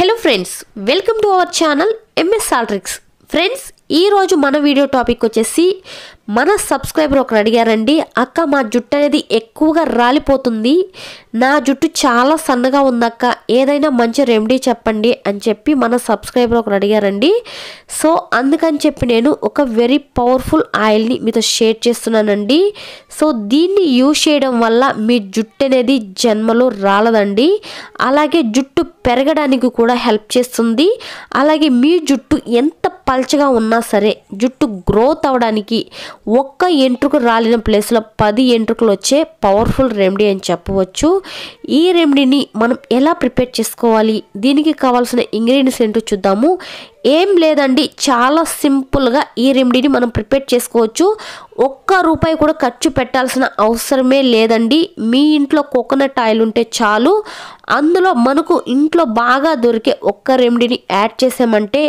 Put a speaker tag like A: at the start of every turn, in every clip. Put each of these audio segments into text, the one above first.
A: hello friends welcome to our channel M ఆల్ట్రిక్స్ friends ఈరోజు మన వీడియో టాపిక్ వచ్చేసి మన సబ్స్క్రైబర్ ఒకరు అడిగారండి అక్క మా జుట్టు అనేది ఎక్కువగా రాలిపోతుంది నా జుట్టు చాలా సన్నగా ఉంది అక్క ఏదైనా మంచి రెమెడీ చెప్పండి అని చెప్పి మన సబ్స్క్రైబర్ ఒకరు అడిగారండి సో అందుకని చెప్పి నేను ఒక వెరీ పవర్ఫుల్ ఆయిల్ని మీతో షేర్ చేస్తున్నానండి సో దీన్ని యూజ్ చేయడం వల్ల మీ జుట్టు అనేది జన్మలో రాలదండి అలాగే జుట్టు పెరగడానికి కూడా హెల్ప్ చేస్తుంది అలాగే మీ జుట్టు ఎంత పల్చగా ఉన్నా సరే జుట్టు గ్రోత్ అవడానికి ఒక్క ఎంట్రుకు రాలిన ప్లేస్లో పది ఎంట్రుకలు వచ్చే పవర్ఫుల్ రెమెడీ అని చెప్పవచ్చు ఈ రెమెడీని మనం ఎలా ప్రిపేర్ చేసుకోవాలి దీనికి కావాల్సిన ఇంగ్రీడియంట్స్ ఏంటో చూద్దాము ఏం లేదండి చాలా సింపుల్గా ఈ రెమెడీని మనం ప్రిపేర్ చేసుకోవచ్చు ఒక్క రూపాయి కూడా ఖర్చు పెట్టాల్సిన అవసరమే లేదండి మీ ఇంట్లో కోకోనట్ ఆయిల్ ఉంటే చాలు అందులో మనకు ఇంట్లో బాగా దొరికే ఒక్క రెమెడీని యాడ్ చేసామంటే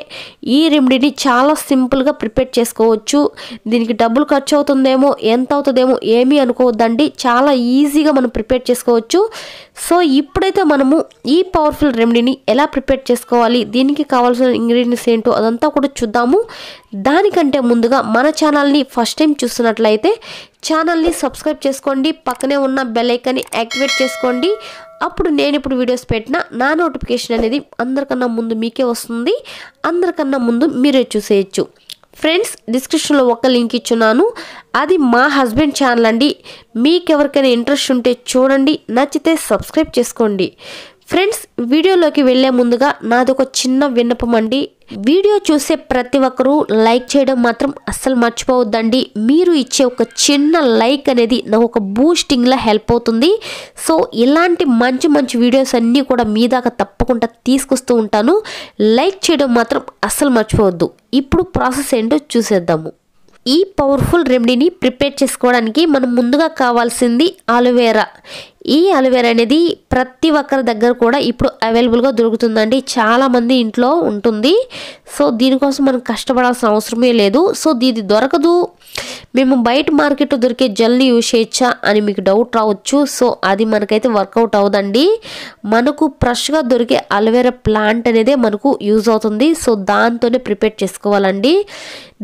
A: ఈ రెమెడీని చాలా సింపుల్గా ప్రిపేర్ చేసుకోవచ్చు దీనికి డబ్బులు ఖర్చు అవుతుందేమో ఎంత అవుతుందేమో ఏమీ అనుకోవద్దండి చాలా ఈజీగా మనం ప్రిపేర్ చేసుకోవచ్చు సో ఇప్పుడైతే మనము ఈ పవర్ఫుల్ రెమెడీని ఎలా ప్రిపేర్ చేసుకోవాలి దీనికి కావాల్సిన ఇంగ్రీడియంట్స్ ఏంటో అదంతా కూడా చూద్దాము దానికంటే ముందుగా మన ఛానల్ని ఫస్ట్ టైం చూస్తున్నట్లయితే ఛానల్ని సబ్స్క్రైబ్ చేసుకోండి పక్కనే ఉన్న బెల్ ఐకాన్ని యాక్టివేట్ చేసుకోండి అప్పుడు నేను ఇప్పుడు వీడియోస్ పెట్టిన నా నోటిఫికేషన్ అనేది అందరికన్నా ముందు మీకే వస్తుంది అందరికన్నా ముందు మీరే చూసేయచ్చు ఫ్రెండ్స్ డిస్క్రిప్షన్లో ఒక లింక్ ఇచ్చున్నాను అది మా హస్బెండ్ ఛానల్ అండి మీకెవరికైనా ఇంట్రెస్ట్ ఉంటే చూడండి నచ్చితే సబ్స్క్రైబ్ చేసుకోండి ఫ్రెండ్స్ వీడియోలోకి వెళ్లే ముందుగా నాదొక చిన్న విన్నపం అండి వీడియో చూసే ప్రతి ఒక్కరూ లైక్ చేయడం మాత్రం అస్సలు మర్చిపోవద్దండి మీరు ఇచ్చే ఒక చిన్న లైక్ అనేది నాకు ఒక బూస్టింగ్లో హెల్ప్ అవుతుంది సో ఇలాంటి మంచి మంచి వీడియోస్ అన్నీ కూడా మీ దాకా తప్పకుండా తీసుకొస్తూ ఉంటాను లైక్ చేయడం మాత్రం అస్సలు మర్చిపోవద్దు ఇప్పుడు ప్రాసెస్ ఏంటో చూసేద్దాము ఈ పవర్ఫుల్ రెమెడీని ప్రిపేర్ చేసుకోవడానికి మనం ముందుగా కావాల్సింది అలోవేరా ఈ అలోవేరా అనేది ప్రతి ఒక్కరి దగ్గర కూడా ఇప్పుడు అవైలబుల్గా దొరుకుతుందండి చాలామంది ఇంట్లో ఉంటుంది సో దీనికోసం మనం కష్టపడాల్సిన అవసరమే లేదు సో దీది దొరకదు మేము బయట మార్కెట్లో దొరికే జెల్ని యూజ్ చేయొచ్చా అని మీకు డౌట్ రావచ్చు సో అది మనకైతే వర్కౌట్ అవ్వదండి మనకు ఫ్రెష్గా దొరికే అలోవెరా ప్లాంట్ అనేది మనకు యూజ్ అవుతుంది సో దాంతోనే ప్రిపేర్ చేసుకోవాలండి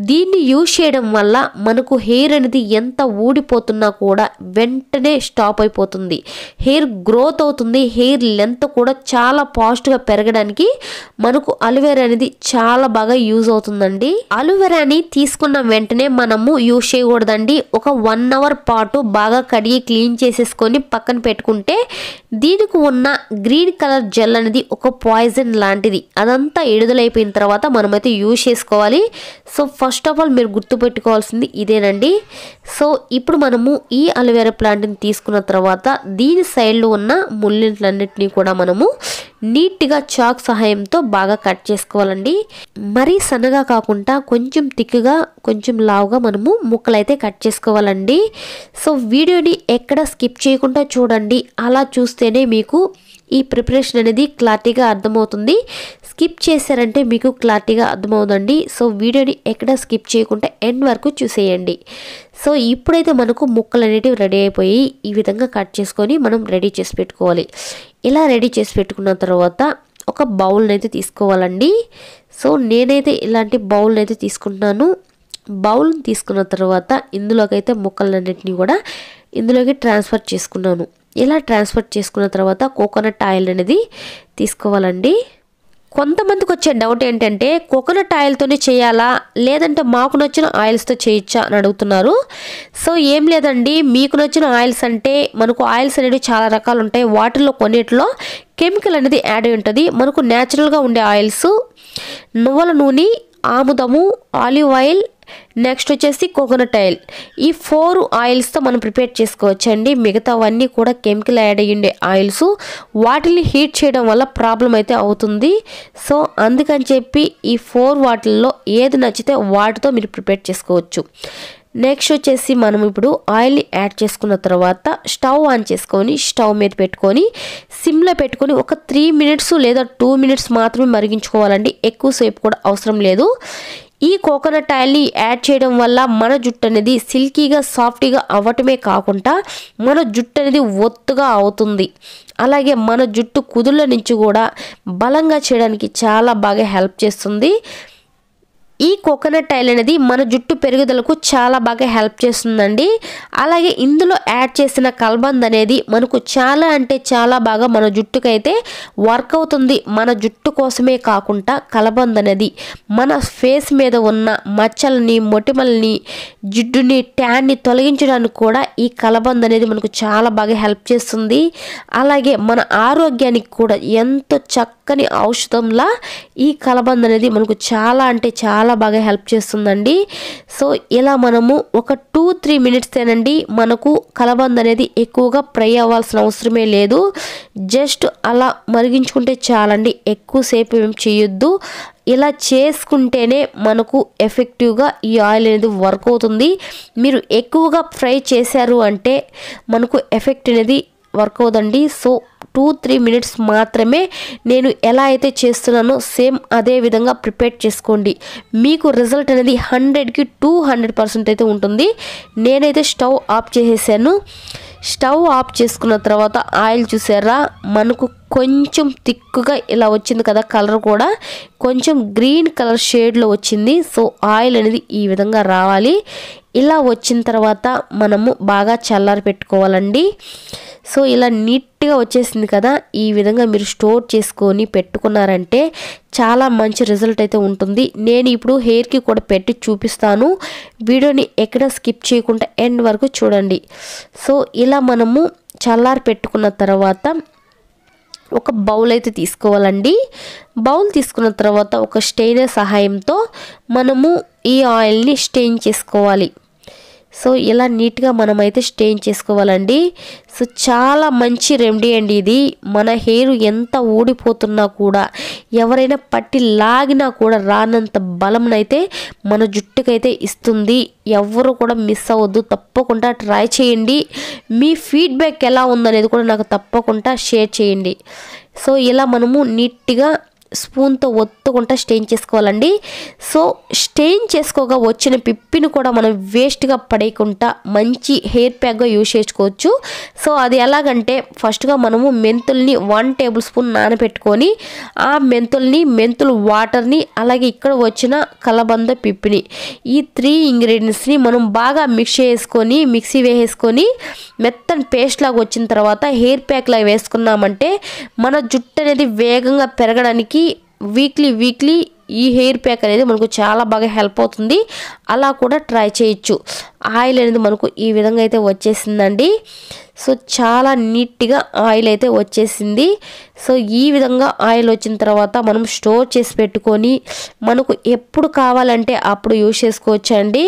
A: దీన్ని యూజ్ చేయడం వల్ల మనకు హెయిర్ అనేది ఎంత ఊడిపోతున్నా కూడా వెంటనే స్టాప్ అయిపోతుంది హెయిర్ గ్రోత్ అవుతుంది హెయిర్ లెంత్ కూడా చాలా ఫాస్ట్గా పెరగడానికి మనకు అలోవెరా అనేది చాలా బాగా యూజ్ అవుతుందండి అలోవెరాని తీసుకున్న వెంటనే మనము యూజ్ చేయకూడదండి ఒక వన్ అవర్ పాటు బాగా కడిగి క్లీన్ చేసేసుకొని పక్కన పెట్టుకుంటే దీనికి ఉన్న గ్రీన్ కలర్ జెల్ అనేది ఒక పాయిజన్ లాంటిది అదంతా ఎడుదలైపోయిన తర్వాత మనమైతే యూజ్ చేసుకోవాలి సో ఫస్ట్ ఆఫ్ ఆల్ మీరు గుర్తుపెట్టుకోవాల్సింది ఇదేనండి సో ఇప్పుడు మనము ఈ అలోవేరా ప్లాంట్ని తీసుకున్న తర్వాత దీని సైడ్లో ఉన్న ముళ్ళింట్లన్నింటినీ కూడా మనము నీట్గా చాక్ సహాయంతో బాగా కట్ చేసుకోవాలండి మరీ సన్నగా కాకుండా కొంచెం తిక్కుగా కొంచెం లావుగా మనము ముక్కలైతే కట్ చేసుకోవాలండి సో వీడియోని ఎక్కడ స్కిప్ చేయకుండా చూడండి అలా చూస్తేనే మీకు ఈ ప్రిపరేషన్ అనేది క్లారిటీగా అర్థమవుతుంది స్కిప్ చేశారంటే మీకు క్లారిటీగా అర్థమవుదండి సో వీడియోని ఎక్కడ స్కిప్ చేయకుండా ఎండ్ వరకు చూసేయండి సో ఇప్పుడైతే మనకు ముక్కలు అనేటివి రెడీ అయిపోయి ఈ విధంగా కట్ చేసుకొని మనం రెడీ చేసి పెట్టుకోవాలి ఇలా రెడీ చేసి పెట్టుకున్న తర్వాత ఒక బౌల్ని అయితే తీసుకోవాలండి సో నేనైతే ఇలాంటి బౌల్ని అయితే తీసుకుంటున్నాను బౌల్ని తీసుకున్న తర్వాత ఇందులోకైతే ముక్కలన్నింటినీ కూడా ఇందులోకి ట్రాన్స్ఫర్ చేసుకున్నాను ఇలా ట్రాన్స్ఫర్ చేసుకున్న తర్వాత కోకోనట్ ఆయిల్ అనేది తీసుకోవాలండి కొంతమందికి వచ్చే డౌట్ ఏంటంటే కోకోనట్ ఆయిల్తోనే చేయాలా లేదంటే మాకు నచ్చిన ఆయిల్స్తో చేయొచ్చా అని అడుగుతున్నారు సో ఏం లేదండి మీకు నచ్చిన ఆయిల్స్ అంటే మనకు ఆయిల్స్ అనేవి చాలా రకాలు ఉంటాయి వాటిల్లో కొన్నిట్లో కెమికల్ అనేది యాడ్ అయి ఉంటుంది మనకు న్యాచురల్గా ఉండే ఆయిల్స్ నువ్వుల నూనె ఆముదము ఆలివ్ ఆయిల్ నెక్స్ట్ వచ్చేసి కోకోనట్ ఆయిల్ ఈ ఫోర్ ఆయిల్స్తో మనం ప్రిపేర్ చేసుకోవచ్చండి మిగతావన్నీ కూడా కెమికల్ యాడ్ అయ్యుండే ఆయిల్స్ వాటిని హీట్ చేయడం వల్ల ప్రాబ్లం అయితే అవుతుంది సో అందుకని చెప్పి ఈ ఫోర్ వాటిల్లో ఏది నచ్చితే వాటితో మీరు ప్రిపేర్ చేసుకోవచ్చు నెక్స్ట్ వచ్చేసి మనం ఇప్పుడు ఆయిల్ని యాడ్ చేసుకున్న తర్వాత స్టవ్ ఆన్ చేసుకొని స్టవ్ మీద పెట్టుకొని సిమ్లో పెట్టుకొని ఒక త్రీ మినిట్స్ లేదా టూ మినిట్స్ మాత్రమే మరిగించుకోవాలండి ఎక్కువసేపు కూడా అవసరం లేదు ఈ కోకోనట్ ఆయిల్ని యాడ్ చేయడం వల్ల మన జుట్టు అనేది సిల్కీగా సాఫ్ట్గా అవ్వటమే కాకుండా మన జుట్టు అనేది ఒత్తుగా అవుతుంది అలాగే మన జుట్టు కుదుళ్ళ నుంచి కూడా బలంగా చేయడానికి చాలా బాగా హెల్ప్ చేస్తుంది ఈ కోకోనట్ ఆయిల్ అనేది మన జుట్టు పెరుగుదలకు చాలా బాగా హెల్ప్ చేస్తుందండి అలాగే ఇందులో యాడ్ చేసిన కల్బంద్ అనేది మనకు చాలా అంటే చాలా బాగా మన జుట్టుకైతే వర్క్ అవుతుంది మన జుట్టు కోసమే కాకుండా కలబంద్ అనేది మన ఫేస్ మీద ఉన్న మచ్చల్ని మొటిమల్ని జిడ్డుని ట్యాన్ని తొలగించడానికి కూడా ఈ కలబంద్ అనేది మనకు చాలా బాగా హెల్ప్ చేస్తుంది అలాగే మన ఆరోగ్యానికి కూడా ఎంతో చక్కని ఔషధంలా ఈ కలబంద్ అనేది మనకు చాలా అంటే చాలా చాలా బాగా హెల్ప్ చేస్తుందండి సో ఇలా మనము ఒక టూ త్రీ మినిట్స్తేనండి మనకు కలబంద అనేది ఎక్కువగా ఫ్రై అవ్వాల్సిన అవసరమే లేదు జస్ట్ అలా మరిగించుకుంటే చాలండి ఎక్కువసేపు ఏం చేయొద్దు ఇలా చేసుకుంటేనే మనకు ఎఫెక్టివ్గా ఈ ఆయిల్ అనేది వర్క్ అవుతుంది మీరు ఎక్కువగా ఫ్రై చేశారు అంటే మనకు ఎఫెక్ట్ అనేది వర్క్ అవుదండి సో టూ త్రీ మినిట్స్ మాత్రమే నేను ఎలా అయితే చేస్తున్నానో సేమ్ అదే విధంగా ప్రిపేర్ చేసుకోండి మీకు రిజల్ట్ అనేది హండ్రెడ్కి టూ హండ్రెడ్ పర్సెంట్ అయితే ఉంటుంది నేనైతే స్టవ్ ఆఫ్ చేసేసాను స్టవ్ ఆఫ్ చేసుకున్న తర్వాత ఆయిల్ చూసారా మనకు కొంచెం థిక్గా ఇలా వచ్చింది కదా కలర్ కూడా కొంచెం గ్రీన్ కలర్ షేడ్లో వచ్చింది సో ఆయిల్ అనేది ఈ విధంగా రావాలి ఇలా వచ్చిన తర్వాత మనము బాగా చల్లారి పెట్టుకోవాలండి సో ఇలా నీట్గా వచ్చేసింది కదా ఈ విధంగా మీరు స్టోర్ చేసుకొని పెట్టుకున్నారంటే చాలా మంచి రిజల్ట్ అయితే ఉంటుంది నేను ఇప్పుడు హెయిర్కి కూడా పెట్టి చూపిస్తాను వీడియోని ఎక్కడ స్కిప్ చేయకుండా ఎండ్ వరకు చూడండి సో ఇలా మనము చల్లారి పెట్టుకున్న తర్వాత ఒక బౌల్ అయితే తీసుకోవాలండి బౌల్ తీసుకున్న తర్వాత ఒక స్టెయినర్ సహాయంతో మనము ఈ ఆయిల్ని స్టెయిన్ చేసుకోవాలి సో ఇలా నీట్గా మనమైతే స్టేన్ చేసుకోవాలండి సో చాలా మంచి రెమెడీ అండి ఇది మన హెయిర్ ఎంత ఊడిపోతున్నా కూడా ఎవరైనా పట్టి లాగినా కూడా రానంత బలంనైతే మన జుట్టుకైతే ఇస్తుంది ఎవరు కూడా మిస్ అవ్వద్దు తప్పకుండా ట్రై చేయండి మీ ఫీడ్బ్యాక్ ఎలా ఉందనేది కూడా నాకు తప్పకుండా షేర్ చేయండి సో ఇలా మనము నీట్గా స్పూన్తో ఒత్తుకుంటా స్టెయిన్ చేసుకోవాలండి సో స్టెయిన్ చేసుకోగా వచ్చిన పిప్పిని కూడా మనం వేస్ట్గా పడేయకుండా మంచి హెయిర్ ప్యాక్గా యూజ్ చేసుకోవచ్చు సో అది ఎలాగంటే ఫస్ట్గా మనము మెంతుల్ని వన్ టేబుల్ స్పూన్ నానబెట్టుకొని ఆ మెంతుల్ని మెంతులు వాటర్ని అలాగే ఇక్కడ వచ్చిన కలబంద పిప్పిని ఈ త్రీ ఇంగ్రీడియంట్స్ని మనం బాగా మిక్స్ చేసుకొని మిక్సీ వేసేసుకొని మెత్తని పేస్ట్ లాగా వచ్చిన తర్వాత హెయిర్ ప్యాక్ లాగా వేసుకున్నామంటే మన జుట్టు అనేది వేగంగా పెరగడానికి వీక్లీ వీక్లీ ఈ హెయిర్ ప్యాక్ అనేది మనకు చాలా బాగా హెల్ప్ అవుతుంది అలా కూడా ట్రై చేయొచ్చు ఆయిల్ అనేది మనకు ఈ విధంగా అయితే వచ్చేసిందండి సో చాలా నీట్గా ఆయిల్ అయితే వచ్చేసింది సో ఈ విధంగా ఆయిల్ వచ్చిన తర్వాత మనం స్టోర్ చేసి పెట్టుకొని మనకు ఎప్పుడు కావాలంటే అప్పుడు యూజ్ చేసుకోవచ్చు అండి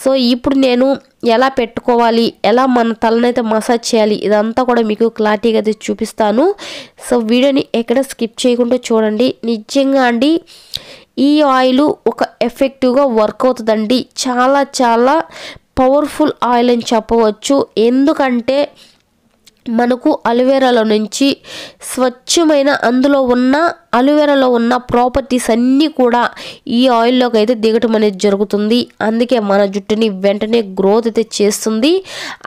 A: సో ఇప్పుడు నేను ఎలా పెట్టుకోవాలి ఎలా మన తలనైతే మసాజ్ చేయాలి ఇదంతా కూడా మీకు క్లారిటీగా అయితే చూపిస్తాను సో వీడియోని ఎక్కడ స్కిప్ చేయకుండా చూడండి నిజంగా అండి ఈ ఆయిల్ ఒక ఎఫెక్టివ్గా వర్క్ అవుతుందండి చాలా చాలా పవర్ఫుల్ ఆయిల్ అని చెప్పవచ్చు ఎందుకంటే మనకు అలోవెరాలో నుంచి స్వచ్ఛమైన అందులో ఉన్న అలోవెరాలో ఉన్న ప్రాపర్టీస్ అన్నీ కూడా ఈ ఆయిల్లోకి అయితే దిగటం అనేది జరుగుతుంది అందుకే మన జుట్టుని వెంటనే గ్రోత్ అయితే చేస్తుంది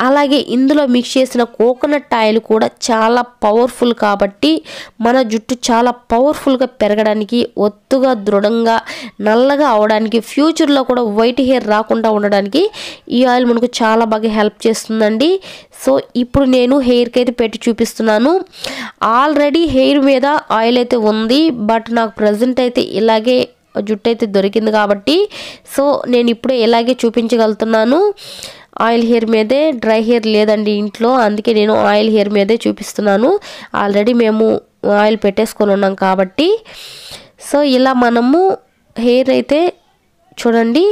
A: అలాగే ఇందులో మిక్స్ చేసిన కోకోనట్ ఆయిల్ కూడా చాలా పవర్ఫుల్ కాబట్టి మన జుట్టు చాలా పవర్ఫుల్గా పెరగడానికి ఒత్తుగా దృఢంగా నల్లగా అవడానికి ఫ్యూచర్లో కూడా వైట్ హెయిర్ రాకుండా ఉండడానికి ఈ ఆయిల్ మనకు చాలా బాగా హెల్ప్ చేస్తుందండి సో ఇప్పుడు నేను హెయిర్కి అయితే పెట్టి చూపిస్తున్నాను ఆల్రెడీ హెయిర్ మీద ఆయిల్ అయితే ఉంది ఉంది బట్ నాకు ప్రజెంట్ అయితే ఇలాగే జుట్టు అయితే దొరికింది కాబట్టి సో నేను ఇప్పుడే ఇలాగే చూపించగలుగుతున్నాను ఆయిల్ హెయిర్ మీదే డ్రై హెయిర్ లేదండి ఇంట్లో అందుకే నేను ఆయిల్ హెయిర్ మీదే చూపిస్తున్నాను ఆల్రెడీ మేము ఆయిల్ పెట్టేసుకొని ఉన్నాం కాబట్టి సో ఇలా మనము హెయిర్ అయితే చూడండి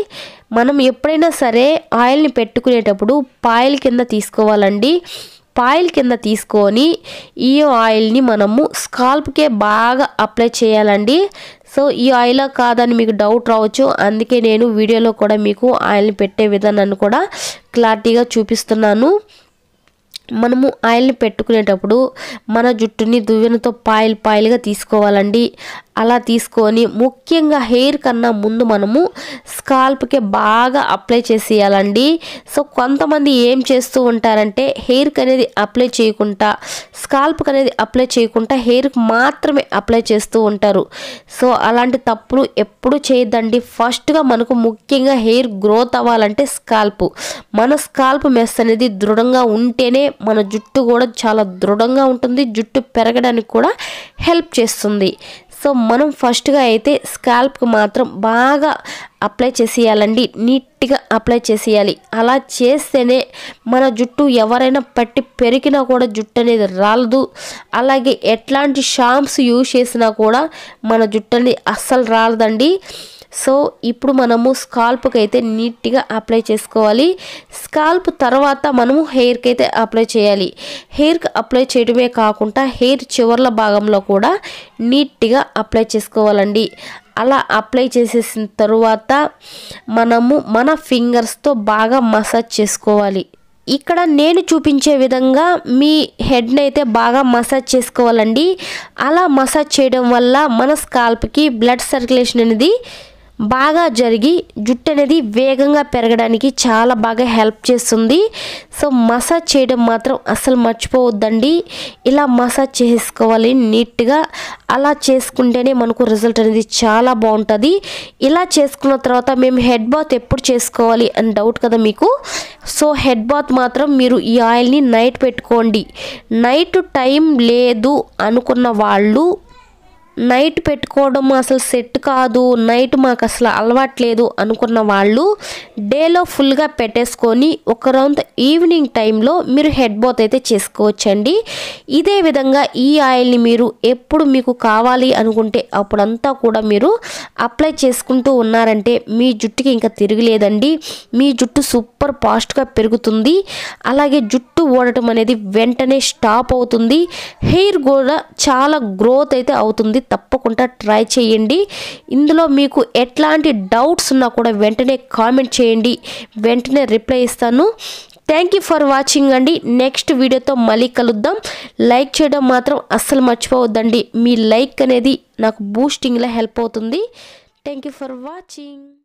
A: మనం ఎప్పుడైనా సరే ఆయిల్ని పెట్టుకునేటప్పుడు పాయిల్ కింద తీసుకోవాలండి పాయిల్ కింద తీసుకొని ఈ ఆయిల్ని మనము స్కాల్ప్కే బాగా అప్లై చేయాలండి సో ఈ ఆయిల్ కాదని మీకు డౌట్ రావచ్చు అందుకే నేను వీడియోలో కూడా మీకు ఆయిల్ని పెట్టే విధానాన్ని కూడా క్లారిటీగా చూపిస్తున్నాను మనము ఆయిల్ని పెట్టుకునేటప్పుడు మన జుట్టుని దువ్వెనతో పాయిల్ పాయిల్గా తీసుకోవాలండి అలా తీసుకొని ముఖ్యంగా హెయిర్ కన్నా ముందు మనము స్కాల్ప్కే బాగా అప్లై చేసేయాలండి సో కొంతమంది ఏం చేస్తూ ఉంటారంటే హెయిర్కి అనేది అప్లై చేయకుండా స్కాల్ప్కి అనేది అప్లై చేయకుండా హెయిర్కి మాత్రమే అప్లై చేస్తూ ఉంటారు సో అలాంటి తప్పులు ఎప్పుడు చేయద్దండి ఫస్ట్గా మనకు ముఖ్యంగా హెయిర్ గ్రోత్ అవ్వాలంటే స్కాల్ప్ మన స్కాల్ప్ మెస్ అనేది దృఢంగా ఉంటేనే మన జుట్టు కూడా చాలా దృఢంగా ఉంటుంది జుట్టు పెరగడానికి కూడా హెల్ప్ చేస్తుంది సో మనం ఫస్ట్గా అయితే స్కాల్ప్కి మాత్రం బాగా అప్లై చేసేయాలండి నీట్గా అప్లై చేసేయాలి అలా చేస్తేనే మన జుట్టు ఎవరైనా పట్టి పెరిగినా కూడా జుట్టు అనేది రాలదు అలాగే ఎట్లాంటి షాంప్స్ యూజ్ చేసినా కూడా మన జుట్టు అనేది అస్సలు రాలదండి సో ఇప్పుడు మనము స్కాల్ప్కి అయితే నీట్గా అప్లై చేసుకోవాలి స్కాల్ప్ తర్వాత మనము హెయిర్కి అయితే అప్లై చేయాలి హెయిర్కి అప్లై చేయడమే కాకుండా హెయిర్ చివర్ల భాగంలో కూడా నీట్గా అప్లై చేసుకోవాలండి అలా అప్లై చేసేసిన తరువాత మనము మన ఫింగర్స్తో బాగా మసాజ్ చేసుకోవాలి ఇక్కడ నేను చూపించే విధంగా మీ హెడ్ని అయితే బాగా మసాజ్ చేసుకోవాలండి అలా మసాజ్ చేయడం వల్ల మన స్కాల్ప్కి బ్లడ్ సర్క్యులేషన్ అనేది బాగా జరిగి జుట్టు అనేది వేగంగా పెరగడానికి చాలా బాగా హెల్ప్ చేస్తుంది సో మసాజ్ చేయడం మాత్రం అసలు మర్చిపోవద్దండి ఇలా మసాజ్ చేసుకోవాలి నీట్గా అలా చేసుకుంటేనే మనకు రిజల్ట్ అనేది చాలా బాగుంటుంది ఇలా చేసుకున్న తర్వాత మేము హెడ్ బాత్ ఎప్పుడు చేసుకోవాలి అని డౌట్ కదా మీకు సో హెడ్ బాత్ మాత్రం మీరు ఈ ఆయిల్ని నైట్ పెట్టుకోండి నైట్ టైం లేదు అనుకున్న వాళ్ళు నైట్ పెట్టుకోవడం అసలు సెట్ కాదు నైట్ మాకు అసలు అలవాట్లేదు అనుకున్న వాళ్ళు డేలో ఫుల్గా పెట్టేసుకొని ఒక రౌండ్ ఈవినింగ్ టైంలో మీరు హెడ్ బాత్ అయితే చేసుకోవచ్చండి ఇదే విధంగా ఈ ఆయిల్ని మీరు ఎప్పుడు మీకు కావాలి అనుకుంటే అప్పుడంతా కూడా మీరు అప్లై చేసుకుంటూ ఉన్నారంటే మీ జుట్టుకి ఇంకా తిరగలేదండి మీ జుట్టు సూపర్ సూపర్ ఫాస్ట్గా పెరుగుతుంది అలాగే జుట్టు ఓడటం అనేది వెంటనే స్టాప్ అవుతుంది హెయిర్ కూడా చాలా గ్రోత్ అయితే అవుతుంది తప్పకుండా ట్రై చేయండి ఇందులో మీకు ఎట్లాంటి డౌట్స్ ఉన్నా కూడా వెంటనే కామెంట్ చేయండి వెంటనే రిప్లై ఇస్తాను థ్యాంక్ యూ ఫర్ వాచింగ్ అండి నెక్స్ట్ వీడియోతో మళ్ళీ కలుద్దాం లైక్ చేయడం మాత్రం అస్సలు మర్చిపోవద్దండి మీ లైక్ అనేది నాకు బూస్టింగ్లో హెల్ప్ అవుతుంది థ్యాంక్ యూ ఫర్ వాచింగ్